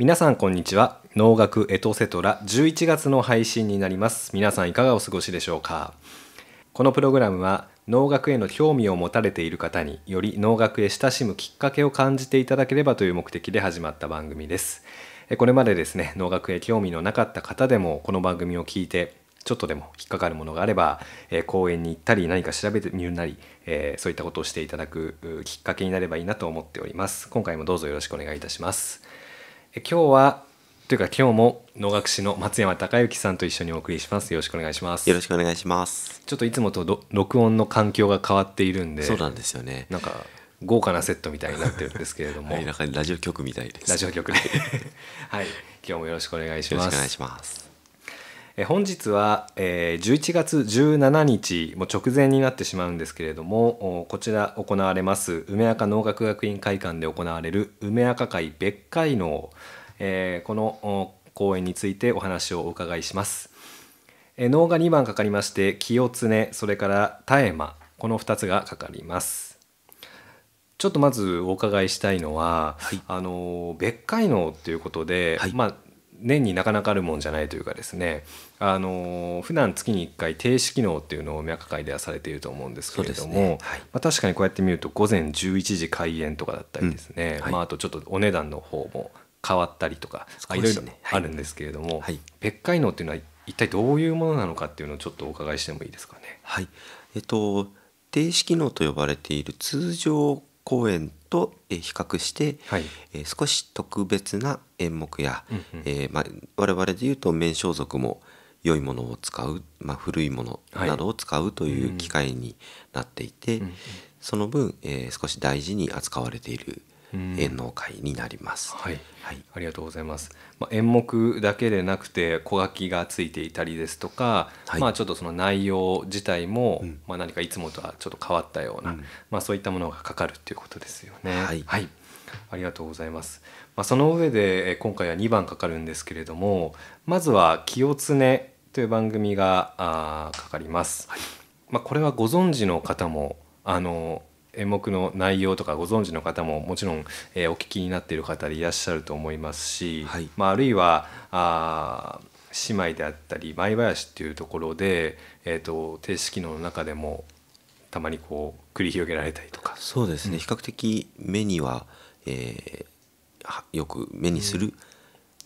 皆さんこんにちは農学エトセトラ11月の配信になります皆さんいかがお過ごしでしょうかこのプログラムは農学への興味を持たれている方により農学へ親しむきっかけを感じていただければという目的で始まった番組ですこれまでですね農学へ興味のなかった方でもこの番組を聞いてちょっとでも引っかかるものがあれば、え公園に行ったり何か調べてみるなり、えそういったことをしていただくきっかけになればいいなと思っております今回もどうぞよろしくお願いいたします今日はというか今日も能楽師の松山隆之さんと一緒にお送りしますよろしくお願いしますよろしくお願いしますちょっといつもと録音の環境が変わっているんでそうなんですよねなんか豪華なセットみたいになってるんですけれども、はい、ラジオ局みたいですラジオ局で はい今日もよろしくお願いしますよろしくお願いします本日は、えー、11月17日も直前になってしまうんですけれどもこちら行われます梅赤農学学院会館で行われる梅赤会別会の、えー、この講演についてお話をお伺いします。え能が2番かかりまして清常それから大麻この2つがかかります。ちょっとまずお伺いしたいのは、はい、あの別会能ということで、はい、まあ年になかなかあるもんじゃないというかですねあの普段月に1回停止機能っていうのを脈会ではされていると思うんですけれども、ねはい、まあ、確かにこうやって見ると午前11時開園とかだったりですね、うんはい、まあ、あとちょっとお値段の方も変わったりとか、ね、いろいろあるんですけれども、はい、別海能っていうのは一体どういうものなのかっていうのをちょっとお伺いしてもいいですかね。はいえっと、停止機能と呼ばれている通常公演と比較して、はい、少し特別な演目や、うんうん、えー、まあ、我々でいうと面装族も良いものを使う、まあ、古いものなどを使うという機会になっていて、はいうん、その分、えー、少し大事に扱われている演能会になります、はい、はい、ありがとうございます、まあ、演目だけでなくて小書きがついていたりですとか、はい、まあちょっとその内容自体も、うん、まあ何かいつもとはちょっと変わったような、うん、まあそういったものがかかるっていうことですよね、はい、はい、ありがとうございます、まあ、その上で今回は2番かかるんですけれどもまずは「清常」という番組があかかります、まあ、これはご存知の方もあの演目の内容とかご存知の方ももちろん、えー、お聞きになっている方いらっしゃると思いますし、はい、まあ、あるいはあ姉妹であったり舞林っていうところで、えーと、定式機能の中でもたまにこう繰り広げられたりとかそうですね、うん、比較的目には、えー、よく目にする、うん、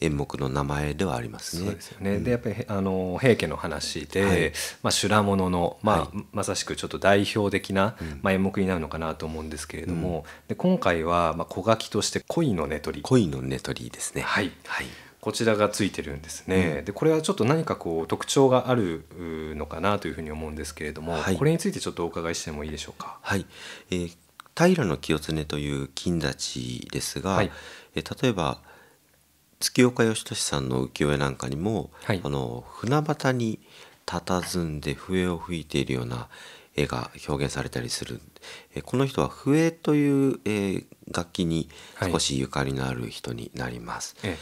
演目の名前ではありますね。そうですよね、うん、でやっぱりあの平家の話で、はい、まあ、修羅物の、まあ、はい、まさしくちょっと代表的な、まあ、演目になるのかなと思うんですけれども、うん、で今回は、まあ、小書きとして恋の寝取り恋の寝取りですね。はい、はいこちらがついてるんですね、うん、でこれはちょっと何かこう特徴があるのかなというふうに思うんですけれども、はい、これについてちょっとお伺いしてもいいでしょうか。はい、えー、平清常という金立ちですが、はい、え例えば月岡義俊さんの浮世絵なんかにも、はい、あの船端に佇んで笛を吹いているような絵が表現されたりする、えこの人は笛という、えー、楽器に少しゆかりのある人になります。はい、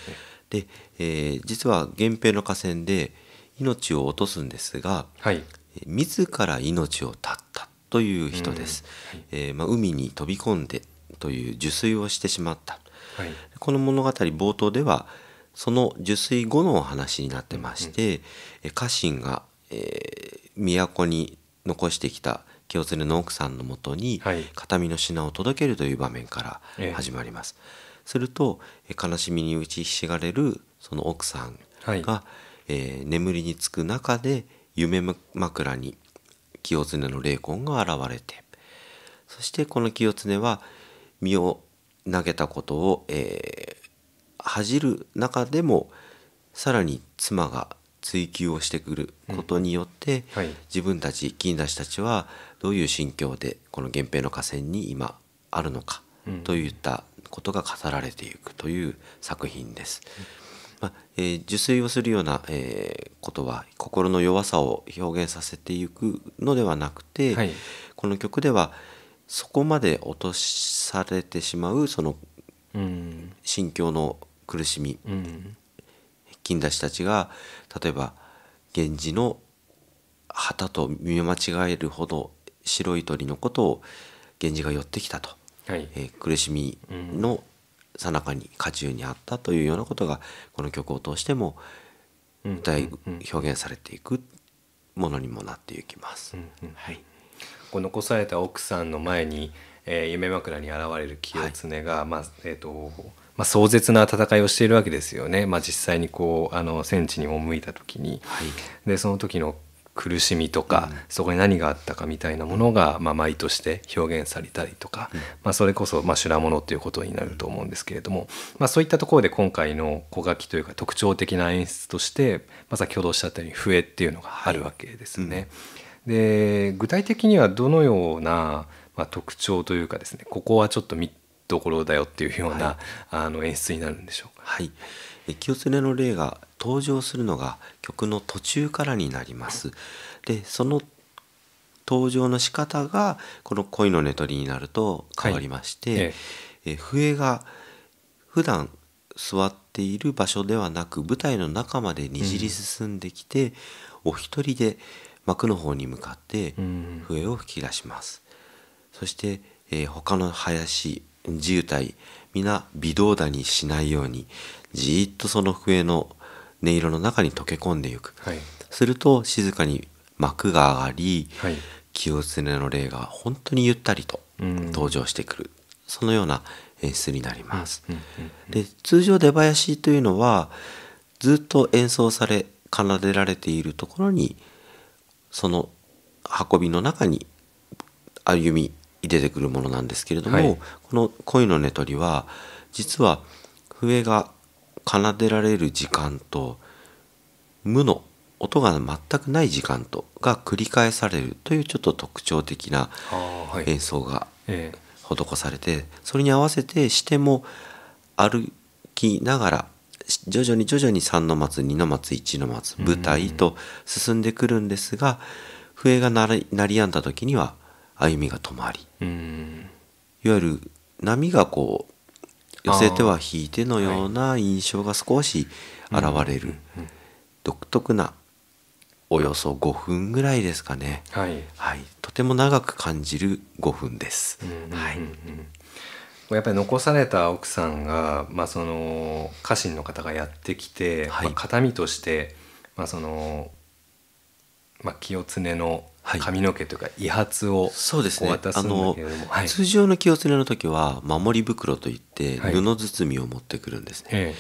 で、えー、実は源平の河川で命を落とすんですが、はい、自ら命を絶ったという人です。はい、えー、まあ、海に飛び込んでという受水をしてしまった。はい、この物語冒頭ではその受水後のお話になってまして、うん、家臣が、えー、都に残してきた清恒の奥さんのもとに形見の品を届けるという場面から始まります。はいえすると悲しみに打ちひしがれるその奥さんが、はい、えー、眠りにつく中で夢枕に清常の霊魂が現れてそしてこの清常は身を投げたことを、えー、恥じる中でもさらに妻が追求をしてくることによって、うんはい、自分たち金田氏たちはどういう心境でこの源平の河川に今あるのかといったことが語られていくという作品です。まあ、えー、受水をするような、えー、ことは心の弱さを表現させていくのではなくて、はい、この曲ではそこまで落とされてしまうその心境の苦しみ、うん、金出したちが例えば源氏の旗と見間違えるほど白い鳥のことを源氏が寄ってきたと、はい、えー、苦しみのさなかに渦中にあったというようなことがこの曲を通しても歌い表現されていくものにもなっていきます。うんうん、はいこう残された奥さんの前に、えー、夢枕に現れる清常が、はい、まあえーとまあ、壮絶な戦いをしているわけですよね、まあ、実際にこうあの戦地に赴いた時に、はい、でその時の苦しみとか、うん、そこに何があったかみたいなものが、まあ、舞として表現されたりとか、うん、まあ、それこそ、まあ、修羅物ということになると思うんですけれども、まあ、そういったところで今回の小書きというか特徴的な演出として、まあ、先ほどおっしゃったように笛っていうのがあるわけですね。はいうんで具体的にはどのような、まあ、特徴というかですねここはちょっと見どころだよっていうような、はい、あの演出になるんでしょうか。はい、清常の霊が登場するのが曲の途中からになります。でその登場の仕方がこの「恋の寝取り」になると変わりまして、はい、え笛が普段座っている場所ではなく舞台の中までにじり進んできて、うん、お一人で「幕の方に向かって笛を吹き出します、うん、そして、えー、他の林自由体皆微動だにしないようにじっとその笛の音色の中に溶け込んでいく、はい、すると静かに幕が上がり、はい、清常の霊が本当にゆったりと登場してくる、うん、そのような演出になります。うんうん、で通常出囃子というのはずっと演奏され奏でられているところにその運びの中に歩み出てくるものなんですけれども、はい、この「恋の寝取り」は実は笛が奏でられる時間と無の音が全くない時間とが繰り返されるというちょっと特徴的な演奏が施されて、それに合わせてしても歩きながら徐々に徐々に3の末2の末1の末舞台と進んでくるんですが笛が鳴り鳴りやんだ時には歩みが止まり、いわゆる波がこう寄せては引いてのような印象が少し現れる、独特なおよそ5分ぐらいですかね、はい、はい、とても長く感じる5分です。はい、うんうんやっぱり残された奥さんが、まあ、その家臣の方がやってきて、はい、まあ、形見として、まあそのまあ、清常の髪の毛というか威髪をそうですね渡すはい、通常の清常の時は守り袋といって布包みを持ってくるんですね。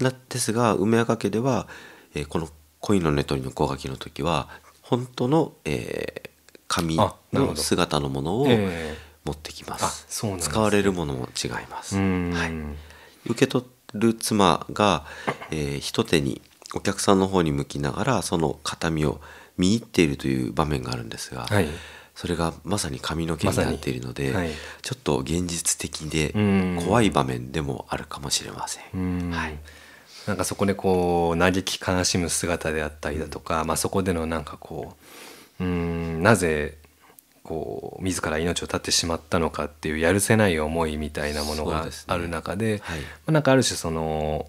はい、ですが梅若家では、えー、この恋の寝取りの小垣の時は本当の、えー、の姿のものを、えー、持ってきますそうなん、ね、使われるものも違います、はい、受け取る妻が、えー、一手にお客さんの方に向きながらその形見を見入っているという場面があるんですが、はい、それがまさに髪の毛になっているので、まはい、ちょっと現実的で怖い場面でもあるかもしれません。んはい、なんかそこでこう嘆き悲しむ姿であったりだとか、まあ、そこでのなんかこううんなぜこう自ら命を絶ってしまったのかっていうやるせない思いみたいなものがある中で、ねはい、まあ、なんかある種その、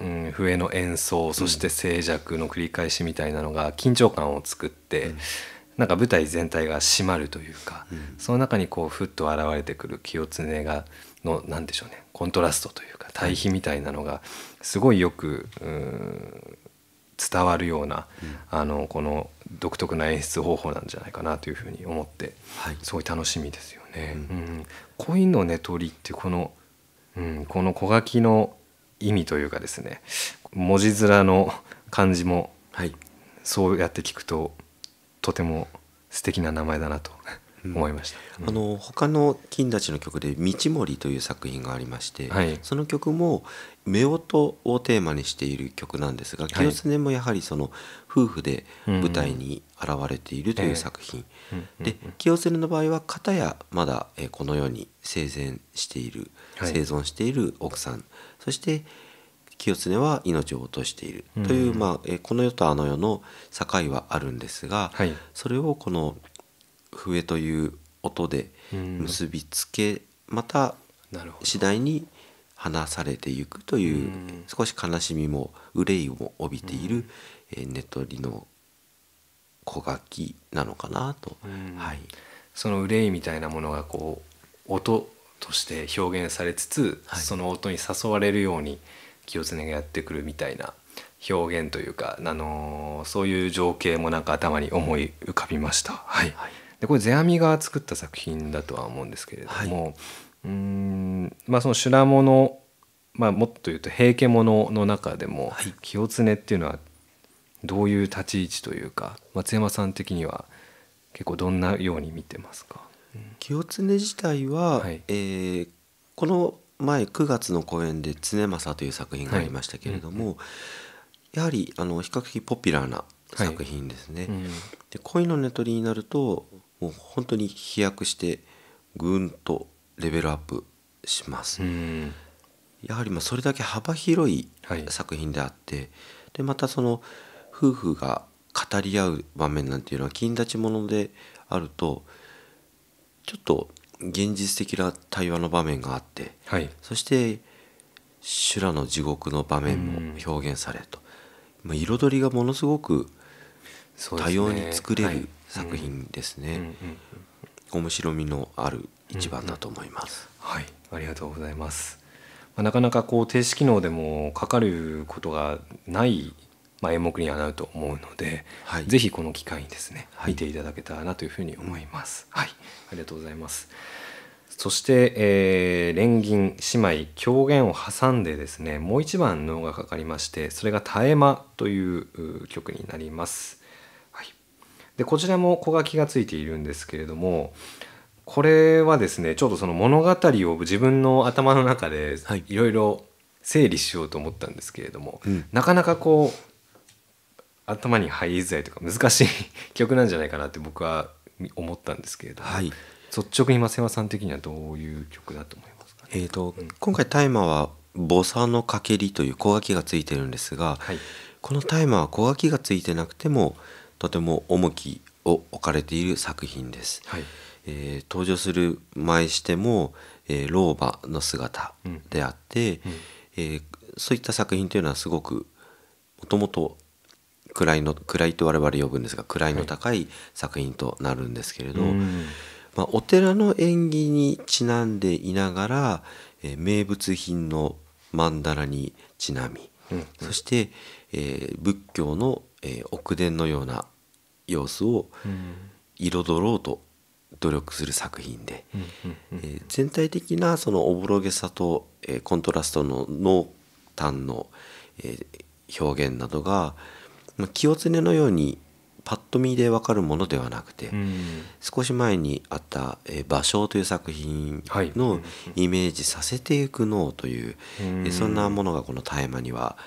うん、笛の演奏そして静寂の繰り返しみたいなのが緊張感を作って、うん、なんか舞台全体が締まるというか、うん、その中にこうふっと現れてくる清常がの何でしょうねコントラストというか対比みたいなのがすごいよく、うん、伝わるような、あのこの独特な演出方法なんじゃないかなというふうに思って、はい、すごい楽しみですよね。うん、うん、恋の寝取りってこの、うん、この小書きの意味というかですね文字面の感じも、はい、そうやって聞くととても素敵な名前だなと思いました、うん、あの他の金たちの曲で「道森」という作品がありまして、はい、その曲も夫婦をテーマにしている曲なんですが清常もやはりその夫婦で舞台に現れているという作品、で清常の場合は片やまだこの世に生前している、生存している奥さん、はい、そして清常は命を落としているという、うん、まあ、この世とあの世の境はあるんですが、はい、それをこの笛という音で結びつけ、また次第に話されていくという、少し悲しみも憂いも帯びている、え寝取りの小書きなのかなと、はい、その憂いみたいなものがこう音として表現されつつ、はい、その音に誘われるように清常がやってくるみたいな表現というか、あのー、そういう情景もなんか頭に思い浮かびました。はい、はいでこれ世阿弥が作った作品だとは思うんですけれども、はい、うんまあその修羅物まあ、もっと言うと平家物の中でも、はい、清常っていうのはどういう立ち位置というか松山さん的には結構どんなように見てますか、清常自体は、はい、えー、この前9月の公演で「常政」という作品がありましたけれども、はいうん、やはりあの比較的ポピュラーな作品ですね。はいうん、で恋の寝取りになるともう本当に飛躍してぐんとレベルアップします。やはりまそれだけ幅広い作品であって、はい、でまたその夫婦が語り合う場面なんていうのは金立ちものであるとちょっと現実的な対話の場面があって、はい、そして修羅の地獄の場面も表現されると、ま彩りがものすごく多様に作れる作品ですね、面白みのある一番だと思います、うんうん、はいありがとうございます、まあ、なかなかこう停止機能でもかかることがないまあ、演目にはなると思うので、はい、ぜひこの機会にですね、見ていただけたらなというふうに思います。はい、ありがとうございます。そして、えー、連銀姉妹狂言を挟んでですねもう一番能がかかりましてそれが「絶え間」という曲になります。でこちらも小書きがついているんですけれどもこれはですねちょっとその物語を自分の頭の中でいろいろ整理しようと思ったんですけれども、はいなかなかこう頭に入りづらいというか難しい 曲なんじゃないかなって僕は思ったんですけれども、はい、率直に増山さん的にはどういう曲だと思いますか、ね、えーと、うん、今回「大麻」は「ボサのかけり」という小書きがついてるんですが、はい、この「大麻」は小書きがついてなくてもとても重きを置かれている作品です。はい、えー、登場する前しても、えー、老婆の姿であって、うんうん、えー、そういった作品というのはすごくもともと位の位と我々呼ぶんですが位の高い作品となるんですけれど、はい、まあ、お寺の縁起にちなんでいながら、えー、名物品の曼荼羅にちなみ、うんうん、そして、えー、仏教のえー、奥伝のような様子を彩ろうと努力する作品で、えー、全体的なそのおぼろげさと、えー、コントラストの濃淡の、えー、表現などが清常のようにパッと見で分かるものではなくて、うん、少し前にあった「芭、え、蕉、という作品のイメージさせていく脳という、はい、そんなものがこの大麻には、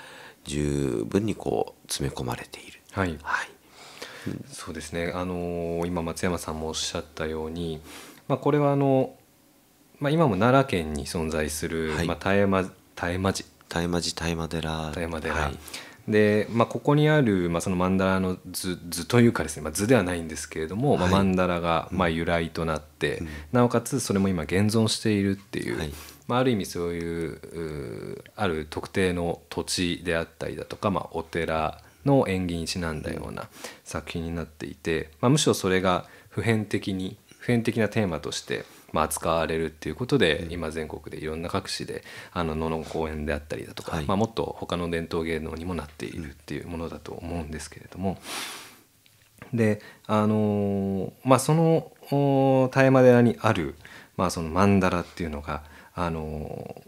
十分にこう詰め込まれている。はい、はい、そうですね、あのー、今松山さんもおっしゃったように、まあ、これはあの、まあ、今も奈良県に存在する、はいまあ、田山田山寺田山寺田山寺田山寺、はい、で、まあ、ここにある、まあ、その曼荼羅の図図というかですね、まあ、図ではないんですけれども、曼荼羅が、まあ、由来となって、うん、なおかつそれも今現存しているっていう、はいまあ、ある意味そういうある特定の土地であったりだとか、まあ、お寺の縁起にちなんだような作品になっていて、まあ、むしろそれが普遍的に普遍的なテーマとしてまあ、扱われるっていうことで、今全国でいろんな各地であの野の公園であったりだとか、はい、まあ、もっと他の伝統芸能にもなっているっていうものだと思うんですけれども。であのー、まあ、その大麻寺にある、まあ、その曼荼羅っていうのがあの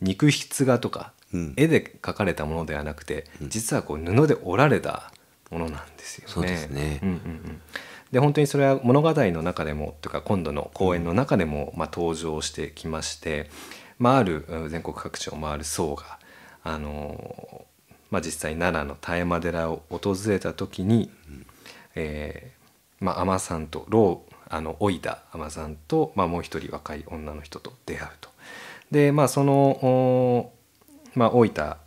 肉筆画とか、うん、絵で描かれたものではなくて、うん、実はこう布で織られたものなんですよね。うでんうんで本当にそれは物語の中でもというか今度の公演の中でも、まあ、登場してきまして、まあ、ある全国各地を回る僧が、あのまあ、実際奈良の大山寺を訪れた時に、うん、えー、まあ、尼さんと老あの老いた海女さんと、まあ、もう一人若い女の人と出会うと。でまあその、まあ、老いた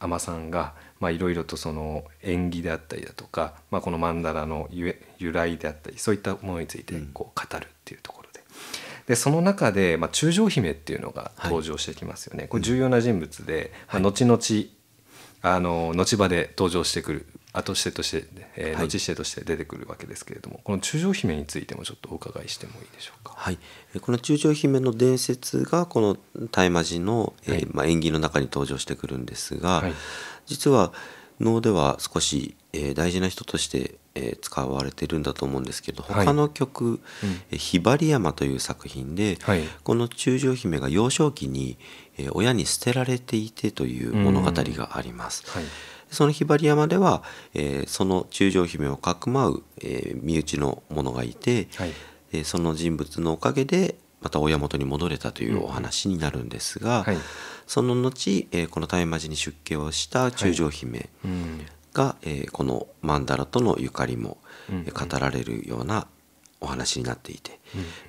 海女さんがいろいろとその縁起であったりだとか、まあ、この曼荼羅の由来であったりそういったものについてこう語るっていうところでうん、でその中で、まあ、中将姫っていうのが登場してきますよね、はい、これ重要な人物で、うん、まあ、後々、はい、あの後場で登場してくる後してとして、えー、後指として出てくるわけですけれども、この中将姫についてもちょっとお伺いしてもいいでしょうか。はい、この中将姫の伝説がこの大魔寺の、えー、はい、まあ、縁起の中に登場してくるんですが、はい、実は能では少し、えー、大事な人として、えー、使われてるんだと思うんですけど他の曲「ひばり山」という作品で、はい、この中将姫が幼少期に、えー、親に捨てられていてという物語があります。うんうんはいそのひばり山では、えー、その中将姫をかくまう、えー、身内の者がいて、はい、えー、その人物のおかげでまた親元に戻れたというお話になるんですが、うんはい、その後、えー、この大魔寺に出家をした中将姫が、はいえー、この曼荼羅とのゆかりも、えー、語られるようなお話になっていて、うん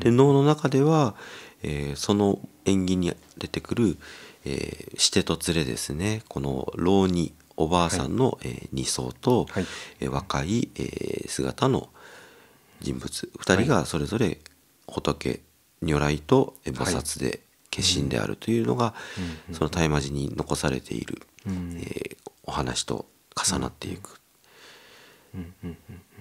で能の中では、えー、その縁起に出てくる、えー、してと連れですねこの浪人おばあさんの、はいえー、2層と、はい、えー、若い、えー、姿の人物二人がそれぞれ仏如来と菩薩で化身であるというのが、その大魔寺に残されている、うん、えー、お話と重なっていく。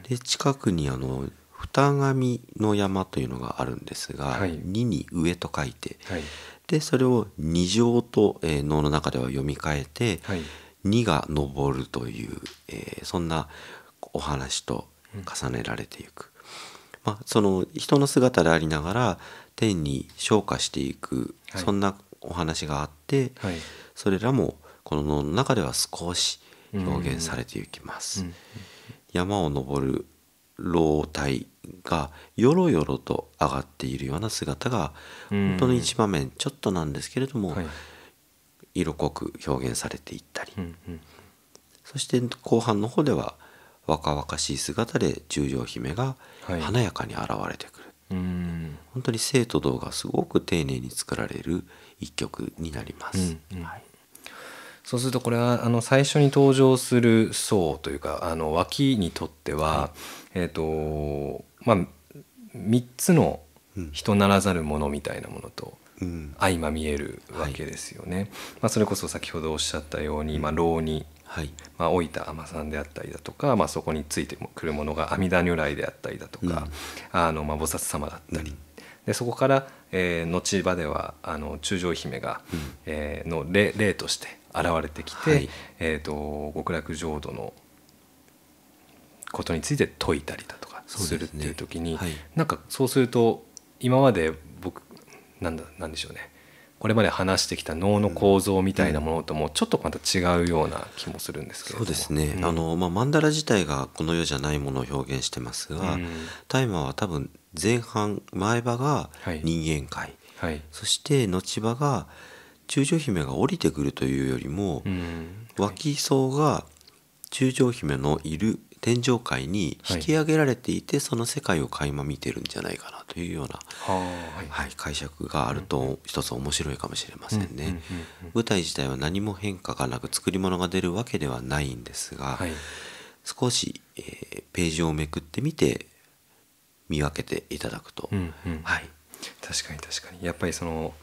で近くにあの二神の山というのがあるんですが「はい、二」に「上」と書いて、はい、でそれを「二乗」と能の中では読み替えて「はい、2が昇るという、えー、そんなお話と重ねられていく、うん、まあ、その人の姿でありながら天に昇華していく、はい、そんなお話があって、はい、それらもこの能の中では少し表現されていきます。うんうん、山を登る老体がよろよろと上がっているような姿が本当の一場面ちょっとなんですけれども、はい色濃く表現されていったり、うんうん、そして後半の方では若々しい姿で十条姫が華やかに現れてくる、はい、本当に生と動がすごく丁寧に作られる一曲になります。うんうん、はいそうするとこれはあの最初に登場する層というかあの脇にとっては、はい、えっ、ー、とまあ3つの人ならざるものみたいなものと、相間見えるわけですよね。はい、まあ、それこそ先ほどおっしゃったように、まあ、浪人、はいまあ、老いた尼さんであったりだとか、まあ、そこについてくるものが阿弥陀如来であったりだとか、うん、あのまあ、菩薩様だったり。うん、でそこから、えー、後場ではあの中将姫が、うん、えー、の霊として現れてきて、はい、えーと、と極楽浄土のことについて説いたりだとかするっていう時にう、ねはい、なんかそうすると今までなんだなんでしょうねこれまで話してきた脳の構造みたいなものともちょっとまた違うような気もするんですけどそうですね、うん、あのまあ、マンダラ自体がこの世じゃないものを表現してますが大麻、は多分前半前歯が人間界、はいはい、そして後歯が中将姫が降りてくるというよりも、うん、脇層が中将姫のいる天上界に引き上げられていて、はい、その世界を垣間見てるんじゃないかなというような、はい、はい、解釈があると一つ面白いかもしれませんね。舞台自体は何も変化がなく作り物が出るわけではないんですが、はい、少し、えー、ページをめくってみて見分けていただくと、うんうん、はい、確かに確かにやっぱりその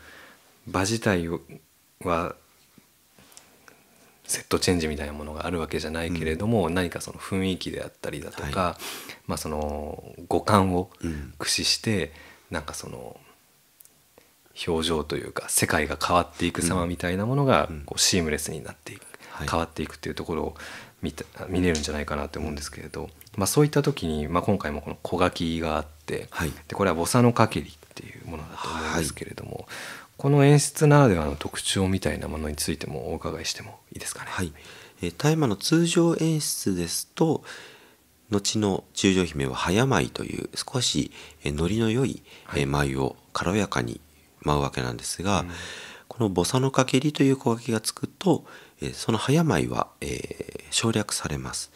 場自体はセットチェンジみたいなものがあるわけじゃないけれども、うん、何かその雰囲気であったりだとか、はい、まあ、その五感を駆使して、うん、なんかその表情というか世界が変わっていく様みたいなものがこうシームレスになっていく、うん、変わっていくっていうところを見た見れるんじゃないかなと思うんですけれど、まあ、そういった時に、まあ、今回もこの小書きがあって、はい、でこれは「ボサのかけり」っていうものだと思うんですけれども、はいこの演出ならではの特徴みたいなものについてもお伺いしてもいいですかね。はい、えー、大麻の通常演出ですと後の中将姫は早舞という少しノリの良い舞を軽やかに舞うわけなんですが、はい、この「ボサのかけり」という小書きがつくとその早舞は、省略されます。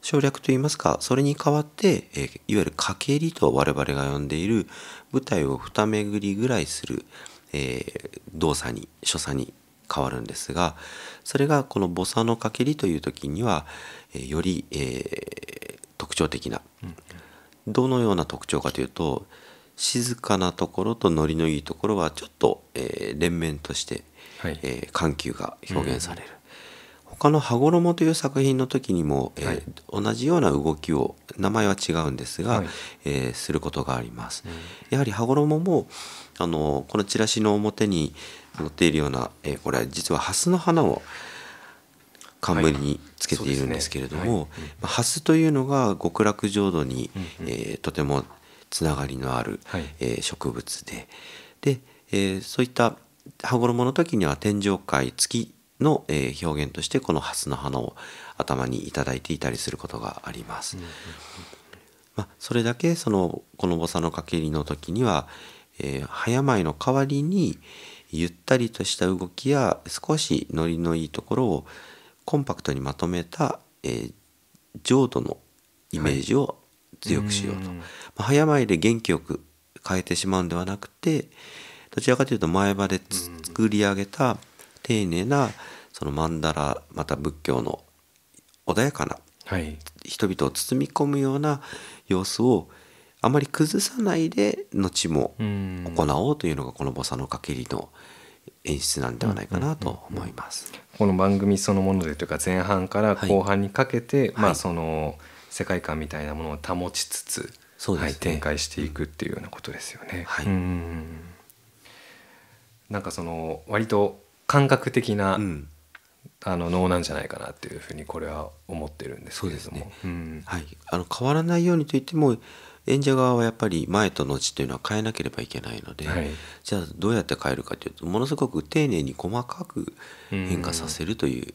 省略といいますかそれに代わって、いわゆる「かけり」と我々が呼んでいる舞台を二巡りぐらいする「えー、動作に所作に変わるんですがそれがこの「ボサのかけり」という時には、えー、より、えー、特徴的な、うん、どのような特徴かというと静かなところとノリのいいところはちょっと、えー、連綿として、はい、えー、緩急が表現される。うん他の「羽衣」という作品の時にも、えー、はい、同じような動きを名前は違うんですが、はい、えー、することがあります。うん、やはり羽衣も、あのこのチラシの表に載っているような、えー、これは実はハスの花を冠につけているんですけれども、ハスというのが極楽浄土に、う、うん、えー、とてもつながりのある、はい、えー、植物でで、えー、そういった羽衣の時には天上界月の、えー、表現としてこのハスの花を頭に頂いていたりすることがあります。まあ、それだけそのこの「菩薩のかけり」の時には、えー、早舞の代わりにゆったりとした動きや少しノリのいいところをコンパクトにまとめた、えー、浄土のイメージを強くしようと、はい、う早舞で元気よく変えてしまうんではなくてどちらかというと前場で作り上げた丁寧なその曼荼羅また仏教の穏やかな人々を包み込むような様子をあまり崩さないで後も行おうというのがこの「ボサのかけり」の演出なんではないかなと思います。この番組そのものでというか前半から後半にかけて、はい、まあその世界観みたいなものを保ちつつ、はい、はい、展開していくっていうようなことですよね。はい、んなんかその割と感覚的な、うん、あの脳なんじゃないかなっていうふうにこれは思ってるんですけれども、ねあの変わらないようにといっても演者側はやっぱり前と後というのは変えなければいけないので、はい、じゃあどうやって変えるかというとものすごく丁寧に細かく変化させるという、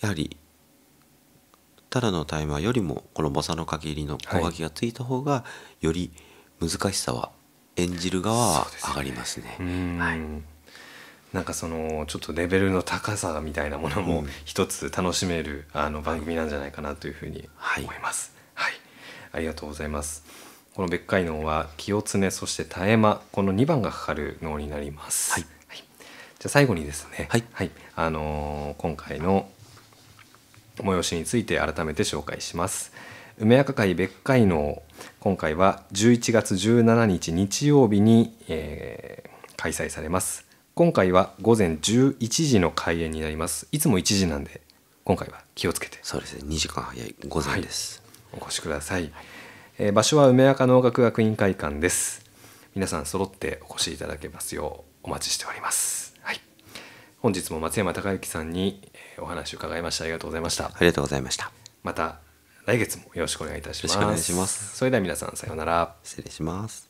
やはりただのタイマーよりもこの「ボサの限り」の小書きがついた方がより難しさは演じる側は上がりますね。はいなんかそのちょっとレベルの高さみたいなものも一つ楽しめるあの番組なんじゃないかなというふうに思います。ありがとうございますこの別海能は清常そして絶え間この2番がかかる能になります、はい、はい、じゃ最後にですねはい、はい、あのー、今回の催しについて改めて紹介します梅若会別海能今回は11月17日日曜日に、えー、開催されます今回は午前11時の開演になりますいつも1時なんで今回は気をつけてそうですね2時間早い午前です、はいお越しください、えー、場所は梅若農学学院会館です皆さん揃ってお越しいただけますようお待ちしております、はい、本日も松山隆之さんにお話を伺いましたありがとうございましたありがとうございましたまた来月もよろしくお願いいたししますよろくお願いしますそれでは皆さんさようなら失礼します